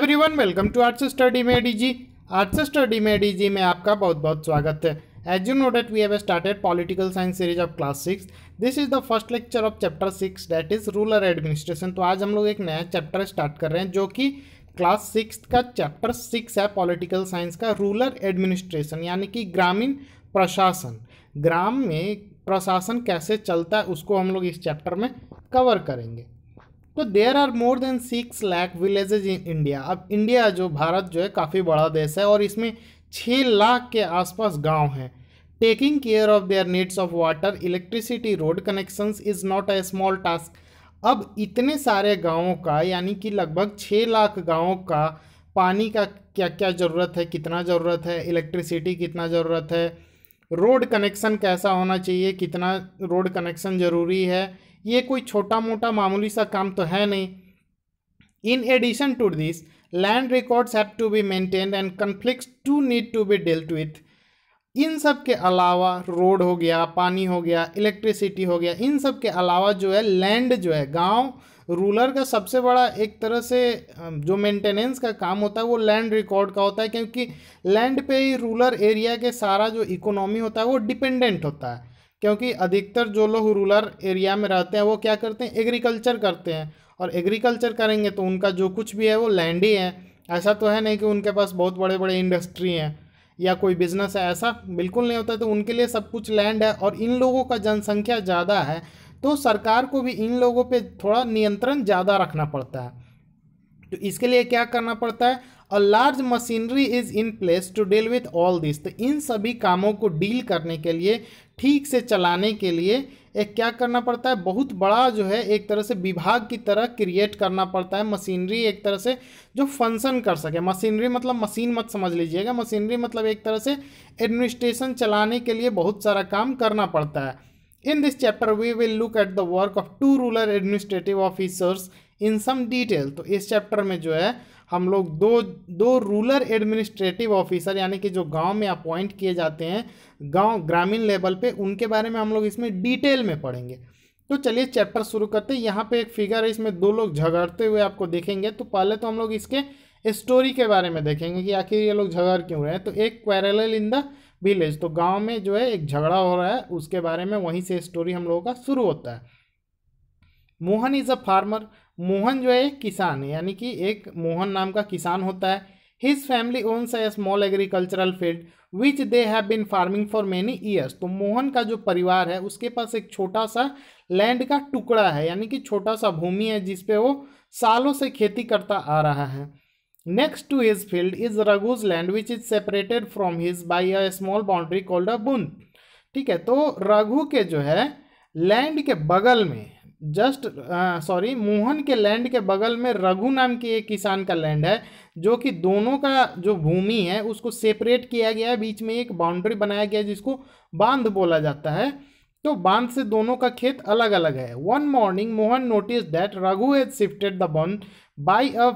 everyone welcome to arts study में DG arts study में DG में आपका बहुत बहुत स्वागत है as you know that we have started political science series of class six this is the first lecture of chapter six that is rural administration तो आज हम लोग एक नया चैप्टर स्टार्ट कर रहे हैं जो कि क्लास सिक्स का चैप्टर सिक्स है पॉलिटिकल साइंस का रूरल एडमिनिस्ट्रेशन यानी कि ग्रामीण प्रशासन ग्राम में प्रशासन कैसे चलता है उसको हम लोग इस चैप्टर में कवर करेंगे तो there are more than six lakh villages in India अब इंडिया जो भारत जो है काफ़ी बड़ा देश है और इसमें छः लाख के आसपास गांव हैं taking care of their needs of water electricity road connections is not a small task अब इतने सारे गाँवों का यानी कि लगभग छः लाख गाँवों का पानी का क्या क्या ज़रूरत है कितना ज़रूरत है इलेक्ट्रिसिटी कितना ज़रूरत है रोड कनेक्शन कैसा होना चाहिए कितना रोड कनेक्शन ज़रूरी है ये कोई छोटा मोटा मामूली सा काम तो है नहीं in addition to this land records have to be maintain and conflicts too need to be dealt with इन सब के अलावा रोड हो गया पानी हो गया इलेक्ट्रिसिटी हो गया इन सब के अलावा जो है लैंड जो है गांव रूलर का सबसे बड़ा एक तरह से जो मेंटेनेंस का काम होता है वो लैंड रिकॉर्ड का होता है क्योंकि लैंड पे ही रूलर एरिया के सारा जो इकोनॉमी होता है वो डिपेंडेंट होता है क्योंकि अधिकतर जो लोग रूरल एरिया में रहते हैं वो क्या करते हैं एग्रीकल्चर करते हैं और एग्रीकल्चर करेंगे तो उनका जो कुछ भी है वो लैंड ही है ऐसा तो है नहीं कि उनके पास बहुत बड़े बड़े इंडस्ट्री हैं या कोई बिजनेस है ऐसा बिल्कुल नहीं होता तो उनके लिए सब कुछ लैंड है और इन लोगों का जनसंख्या ज़्यादा है तो सरकार को भी इन लोगों पे थोड़ा नियंत्रण ज़्यादा रखना पड़ता है तो इसके लिए क्या करना पड़ता है a large machinery is in place to deal with all this तो इन सभी कामों को डील करने के लिए ठीक से चलाने के लिए एक क्या करना पड़ता है बहुत बड़ा जो है एक तरह से विभाग की तरह क्रिएट करना पड़ता है मशीनरी एक तरह से जो फंक्शन कर सके मशीनरी मतलब मशीन मत समझ लीजिएगा मशीनरी मतलब एक तरह से एडमिनिस्ट्रेशन चलाने के लिए बहुत सारा काम करना पड़ता है in this chapter we will look at the work of two rural administrative officers in some detail तो इस चैप्टर में जो है हम लोग दो दो रूरल एडमिनिस्ट्रेटिव ऑफिसर यानी कि जो गांव में अपॉइंट किए जाते हैं गांव ग्रामीण लेवल पे उनके बारे में हम लोग इसमें डिटेल में पढ़ेंगे तो चलिए चैप्टर शुरू करते हैं यहाँ पे एक फिगर है इसमें दो लोग झगड़ते हुए आपको देखेंगे तो पहले तो हम लोग इसके स्टोरी के बारे में देखेंगे कि आखिर ये लोग झगड़ क्यों रहे हैं तो एक क्वेरल इन द विलेज तो गाँव में जो है एक झगड़ा हो रहा है उसके बारे में वहीं से स्टोरी हम लोगों का शुरू होता है Mohan is a farmer Mohan जो है किसान है यानी कि एक मोहन नाम का किसान होता है his family owns a small agricultural field which they have been farming for many years तो मोहन का जो परिवार है उसके पास एक छोटा सा लैंड का टुकड़ा है यानी कि छोटा सा भूमि है जिसपे वो सालों से खेती करता आ रहा है next to his field is Raghu's land which is separated from his by a small boundary called a bund ठीक है तो रघु के जो है लैंड के बगल में जस्ट सॉरी मोहन के लैंड के बगल में रघु नाम के एक किसान का लैंड है जो कि दोनों का जो भूमि है उसको सेपरेट किया गया है बीच में एक बाउंड्री बनाया गया है जिसको बांध बोला जाता है तो बांध से दोनों का खेत अलग अलग है one morning Mohan notice that Raghu has shifted the bound by a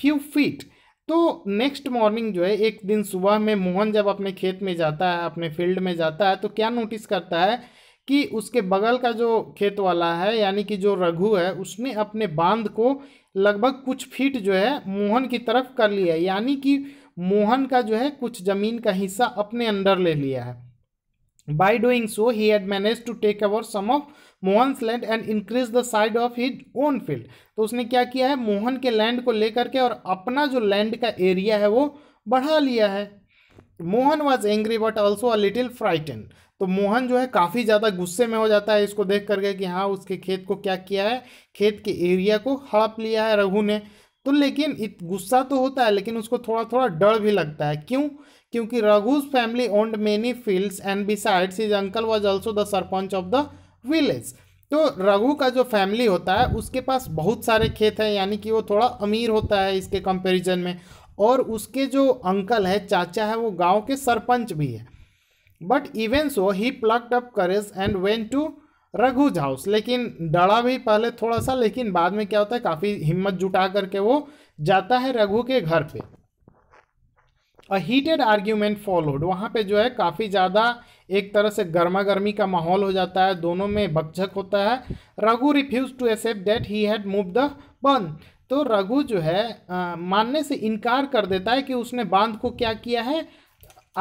few feet तो नेक्स्ट मॉर्निंग जो है एक दिन सुबह में मोहन जब अपने खेत में जाता है अपने फील्ड में जाता है तो क्या नोटिस करता है कि उसके बगल का जो खेत वाला है यानी कि जो रघु है उसने अपने बांध को लगभग कुछ फीट जो है मोहन की तरफ कर लिया है यानी कि मोहन का जो है कुछ ज़मीन का हिस्सा अपने अंडर ले लिया है by doing so he had managed to take over some of Mohan's land and increase the side of his own field तो उसने क्या किया है मोहन के लैंड को लेकर के और अपना जो लैंड का एरिया है वो बढ़ा लिया है Mohan was angry but also a little frightened तो मोहन जो है काफ़ी ज़्यादा गुस्से में हो जाता है इसको देख करके कि हाँ उसके खेत को क्या किया है खेत के एरिया को हड़प लिया है रघु ने तो लेकिन गुस्सा तो होता है लेकिन उसको थोड़ा थोड़ा डर भी लगता है क्यों क्योंकि Raghu's family owned many fields and besides his uncle was also the sarpanch of the village तो रघु का जो फैमिली होता है उसके पास बहुत सारे खेत हैं यानी कि वो थोड़ा अमीर होता है इसके कंपैरिजन में और उसके जो अंकल है चाचा है वो गांव के सरपंच भी है but even so he plucked up courage and went to Raghu's house लेकिन डरा भी पहले थोड़ा सा लेकिन बाद में क्या होता है काफ़ी हिम्मत जुटा करके वो जाता है रघु के घर पे अ हीटेड आर्ग्यूमेंट फॉलोड वहाँ पे जो है काफ़ी ज़्यादा एक तरह से गर्मा गर्मी का माहौल हो जाता है दोनों में बकझक होता है Raghu refuse to accept that he had moved the bund तो रघु जो है आ, मानने से इनकार कर देता है कि उसने बांध को क्या किया है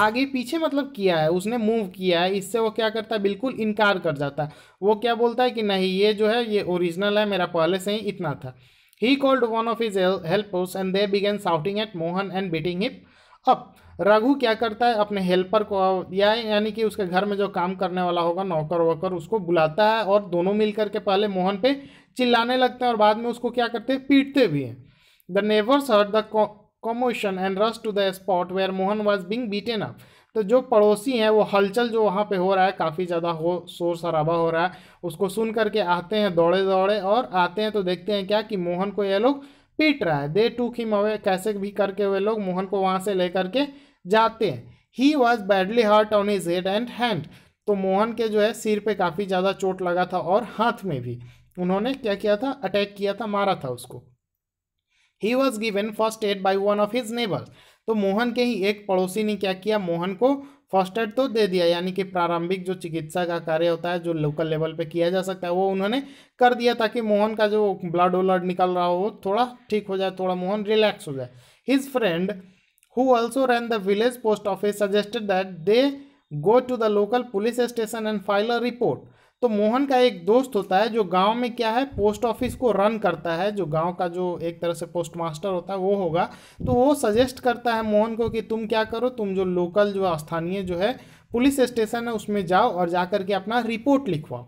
आगे पीछे मतलब किया है उसने मूव किया है इससे वो क्या करता है बिल्कुल इनकार कर जाता है वो क्या बोलता है कि नहीं ये जो है ये ओरिजिनल है मेरा पहले से ही इतना था he called one of his helpers and they began shouting at Mohan and beating him up Raghu क्या करता है अपने हेल्पर को या यानी कि उसके घर में जो काम करने वाला होगा नौकर वोकर उसको बुलाता है और दोनों मिलकर के पहले मोहन पे चिल्लाने लगते हैं और बाद में उसको क्या करते हैं पीटते भी हैं the neighbours heard the commotion and rushed to the spot where Mohan was being beaten up तो जो पड़ोसी हैं वो हलचल जो वहाँ पे हो रहा है काफ़ी ज़्यादा हो शोर शराबा हो रहा है उसको सुन करके आते हैं दौड़े दौड़े और आते हैं तो देखते हैं क्या कि मोहन को ये लोग पीट रहा है दे टू खिम अवे कैसे भी करके वे लोग मोहन को वहाँ से लेकर के जाते हैं he was badly hurt on his head and hand तो मोहन के जो है सिर पे काफ़ी ज़्यादा चोट लगा था और हाथ में भी उन्होंने क्या किया था अटैक किया था मारा था उसको he was given first aid by one of his neighbours तो मोहन के ही एक पड़ोसी ने क्या किया मोहन को फर्स्ट एड तो दे दिया यानी कि प्रारंभिक जो चिकित्सा का कार्य होता है जो लोकल लेवल पे किया जा सकता है वो उन्होंने कर दिया ताकि मोहन का जो ब्लड ओलड निकल रहा हो वो थोड़ा ठीक हो जाए थोड़ा मोहन रिलैक्स हो जाए his friend who also ran the village post office suggested that they go to the local police station and file a report तो मोहन का एक दोस्त होता है जो गांव में क्या है पोस्ट ऑफिस को रन करता है जो गांव का जो एक तरह से पोस्ट मास्टर होता है वो होगा तो वो सजेस्ट करता है मोहन को कि तुम क्या करो तुम जो लोकल जो स्थानीय जो है पुलिस स्टेशन है उसमें जाओ और जाकर के अपना रिपोर्ट लिखवाओ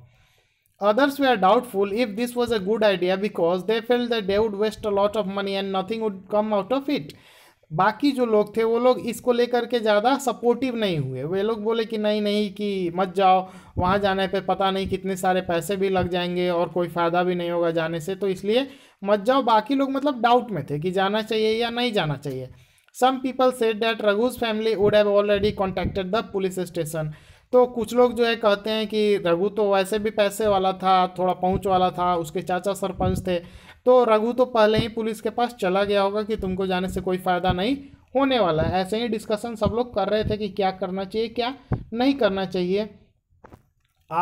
others they are doubtful if this was a good idea because they felt that they would waste a lot of money and nothing would come out of it बाकी जो लोग थे वो लोग इसको लेकर के ज़्यादा सपोर्टिव नहीं हुए वे लोग बोले कि नहीं नहीं कि मत जाओ वहाँ जाने पे पता नहीं कितने सारे पैसे भी लग जाएंगे और कोई फ़ायदा भी नहीं होगा जाने से तो इसलिए मत जाओ बाकी लोग मतलब डाउट में थे कि जाना चाहिए या नहीं जाना चाहिए some people said that Raghu's family would have already contacted the police station तो कुछ लोग जो है कहते हैं कि रघु तो वैसे भी पैसे वाला था थोड़ा पहुंच वाला था उसके चाचा सरपंच थे तो रघु तो पहले ही पुलिस के पास चला गया होगा कि तुमको जाने से कोई फ़ायदा नहीं होने वाला है ऐसे ही डिस्कशन सब लोग कर रहे थे कि क्या करना चाहिए क्या नहीं करना चाहिए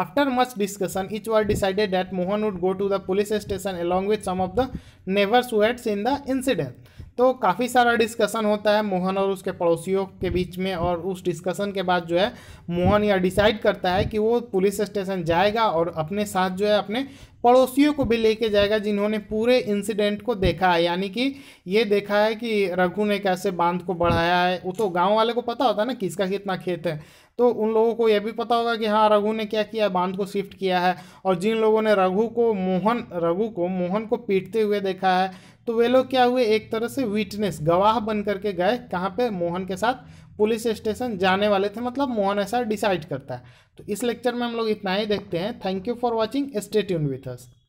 after much discussion it was decided that Mohan would go to the police station along with some of the neighbors who in the incident तो काफ़ी सारा डिस्कशन होता है मोहन और उसके पड़ोसियों के बीच में और उस डिस्कशन के बाद जो है मोहन यह डिसाइड करता है कि वो पुलिस स्टेशन जाएगा और अपने साथ जो है अपने पड़ोसियों को भी लेके जाएगा जिन्होंने पूरे इंसिडेंट को देखा है यानी कि ये देखा है कि रघु ने कैसे बांध को बढ़ाया है वो तो गांव वाले को पता होता है ना किसका कितना खेत है तो उन लोगों को यह भी पता होगा कि हाँ रघु ने क्या किया बांध को शिफ्ट किया है और जिन लोगों ने रघु को मोहन रघु को मोहन को पीटते हुए देखा है तो वे लोग क्या हुए एक तरह से विटनेस गवाह बन करके गए कहाँ पे मोहन के साथ पुलिस स्टेशन जाने वाले थे मतलब मोहन ऐसा डिसाइड करता है तो इस लेक्चर में हम लोग इतना ही देखते हैं thank you for watching stay tuned with us